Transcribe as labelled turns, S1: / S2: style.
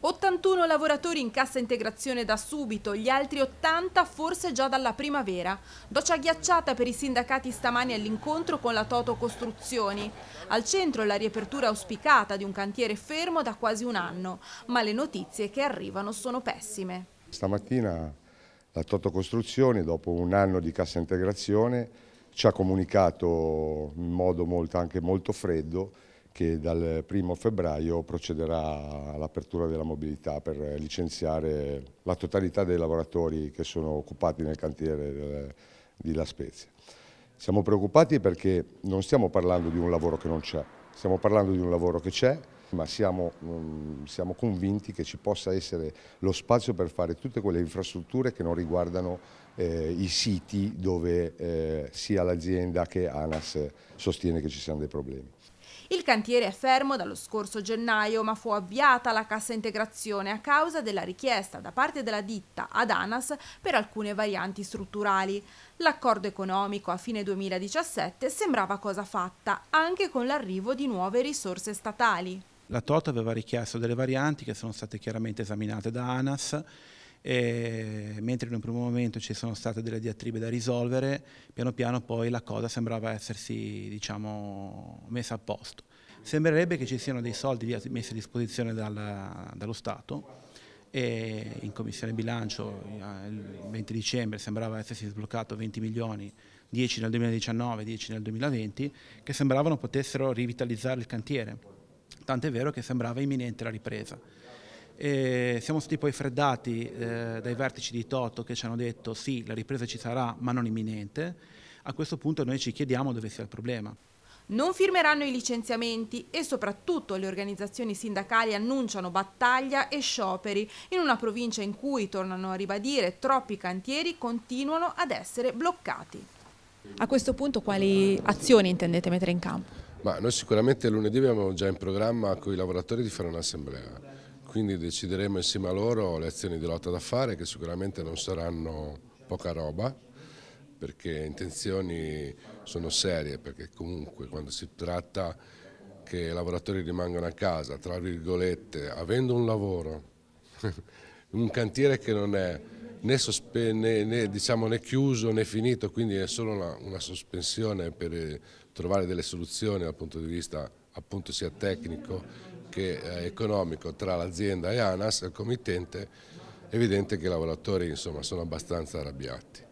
S1: 81 lavoratori in cassa integrazione da subito, gli altri 80 forse già dalla primavera. Doccia ghiacciata per i sindacati stamani all'incontro con la Toto Costruzioni. Al centro la riapertura auspicata di un cantiere fermo da quasi un anno, ma le notizie che arrivano sono pessime.
S2: Stamattina la Toto Costruzioni, dopo un anno di cassa integrazione, ci ha comunicato in modo molto, anche molto freddo che dal 1 febbraio procederà all'apertura della mobilità per licenziare la totalità dei lavoratori che sono occupati nel cantiere di La Spezia. Siamo preoccupati perché non stiamo parlando di un lavoro che non c'è, stiamo parlando di un lavoro che c'è, ma siamo, mm, siamo, convinti che ci possa essere lo spazio per fare tutte quelle infrastrutture che non riguardano eh, i siti dove eh, sia l'azienda che ANAS sostiene che ci siano dei problemi.
S1: Il cantiere è fermo dallo scorso gennaio, ma fu avviata la cassa integrazione a causa della richiesta da parte della ditta Adanas per alcune varianti strutturali. L'accordo economico a fine 2017 sembrava cosa fatta, anche con l'arrivo di nuove risorse statali.
S3: La Toto aveva richiesto delle varianti che sono state chiaramente esaminate da ANAS e mentre in un primo momento ci sono state delle diatribe da risolvere, piano piano poi la cosa sembrava essersi diciamo, messa a posto. Sembrerebbe che ci siano dei soldi messi a disposizione dal, dallo Stato e in Commissione Bilancio eh, il 20 dicembre sembrava essersi sbloccato 20 milioni 10 nel 2019, 10 nel 2020, che sembravano potessero rivitalizzare il cantiere. Tant'è vero che sembrava imminente la ripresa. E siamo stati poi freddati eh, dai vertici di Toto che ci hanno detto sì, la ripresa ci sarà ma non imminente. A questo punto noi ci chiediamo dove sia il problema.
S1: Non firmeranno i licenziamenti e soprattutto le organizzazioni sindacali annunciano battaglia e scioperi in una provincia in cui, tornano a ribadire, troppi cantieri continuano ad essere bloccati. A questo punto quali azioni intendete mettere in campo?
S4: Ma noi sicuramente lunedì abbiamo già in programma con i lavoratori di fare un'assemblea quindi decideremo insieme a loro le azioni di lotta da fare che sicuramente non saranno poca roba perché intenzioni sono serie, perché comunque quando si tratta che i lavoratori rimangano a casa, tra virgolette, avendo un lavoro, un cantiere che non è né, né, né, diciamo, né, chiuso né finito, quindi è solo una, una sospensione per trovare delle soluzioni dal punto di vista appunto sia tecnico che è eh, economico tra l'azienda e ANAS, il committente, è evidente che i lavoratori insomma, sono abbastanza arrabbiati.